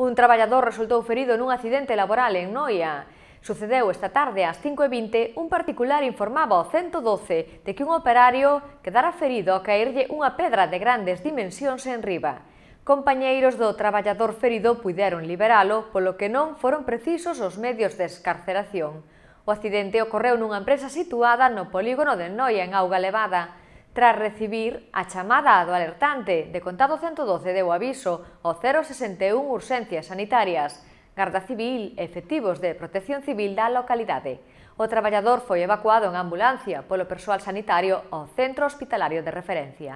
Un traballador resultou ferido nun accidente laboral en Noia. Sucedeu esta tarde ás 5.20, un particular informaba ao 112 de que un operario quedara ferido ao caerlle unha pedra de grandes dimensións en riba. Compañeiros do traballador ferido puideron liberalo, polo que non foron precisos os medios de escarceración. O accidente ocorreu nunha empresa situada no polígono de Noia, en Auga Levada tras recibir a chamada do alertante de contado 112 deu aviso ao 061 Urxencias Sanitarias, Garda Civil e efectivos de protección civil da localidade. O traballador foi evacuado en ambulancia polo persoal sanitario ao centro hospitalario de referencia.